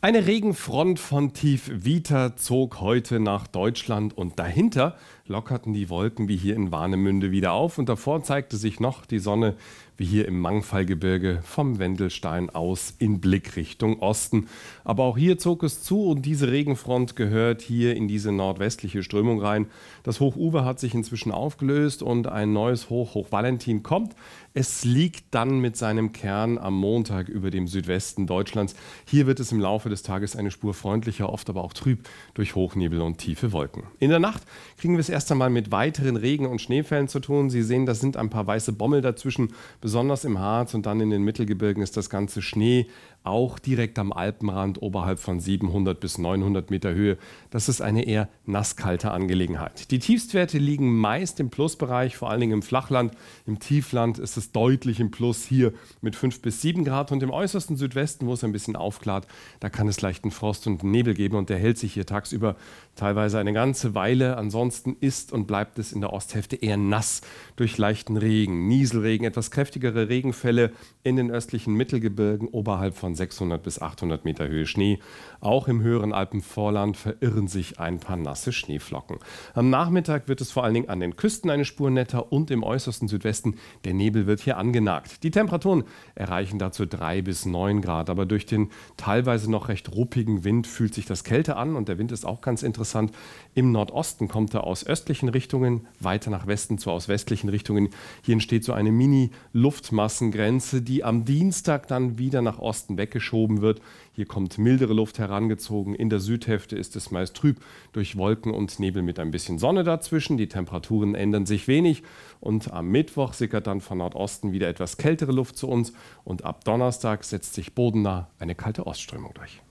Eine Regenfront von tief Vita zog heute nach Deutschland und dahinter lockerten die Wolken wie hier in Warnemünde wieder auf und davor zeigte sich noch die Sonne wie hier im Mangfallgebirge vom Wendelstein aus in Blickrichtung Osten. Aber auch hier zog es zu und diese Regenfront gehört hier in diese nordwestliche Strömung rein. Das Hochufer hat sich inzwischen aufgelöst und ein neues Hoch, Hoch Valentin kommt. Es liegt dann mit seinem Kern am Montag über dem Südwesten Deutschlands. Hier wird es im Laufe Laufe des Tages eine Spur freundlicher, oft aber auch trüb durch Hochnebel und tiefe Wolken. In der Nacht kriegen wir es erst einmal mit weiteren Regen- und Schneefällen zu tun. Sie sehen, da sind ein paar weiße Bommel dazwischen, besonders im Harz und dann in den Mittelgebirgen ist das ganze Schnee auch direkt am Alpenrand oberhalb von 700 bis 900 Meter Höhe. Das ist eine eher nasskalte Angelegenheit. Die Tiefstwerte liegen meist im Plusbereich, vor allen Dingen im Flachland. Im Tiefland ist es deutlich im Plus hier mit 5 bis 7 Grad und im äußersten Südwesten, wo es ein bisschen aufklart, da kann kann es leichten Frost und Nebel geben und der hält sich hier tagsüber teilweise eine ganze Weile. Ansonsten ist und bleibt es in der Osthälfte eher nass durch leichten Regen, Nieselregen, etwas kräftigere Regenfälle in den östlichen Mittelgebirgen oberhalb von 600 bis 800 Meter Höhe Schnee. Auch im höheren Alpenvorland verirren sich ein paar nasse Schneeflocken. Am Nachmittag wird es vor allen Dingen an den Küsten eine Spur netter und im äußersten Südwesten der Nebel wird hier angenagt. Die Temperaturen erreichen dazu 3 bis 9 Grad, aber durch den teilweise noch recht ruppigen Wind fühlt sich das Kälte an und der Wind ist auch ganz interessant. Im Nordosten kommt er aus östlichen Richtungen, weiter nach Westen zwar aus westlichen Richtungen. Hier entsteht so eine Mini-Luftmassengrenze, die am Dienstag dann wieder nach Osten weggeschoben wird. Hier kommt mildere Luft herangezogen. In der Südhälfte ist es meist trüb durch Wolken und Nebel mit ein bisschen Sonne dazwischen. Die Temperaturen ändern sich wenig und am Mittwoch sickert dann von Nordosten wieder etwas kältere Luft zu uns und ab Donnerstag setzt sich bodennah eine kalte Ostströmung durch.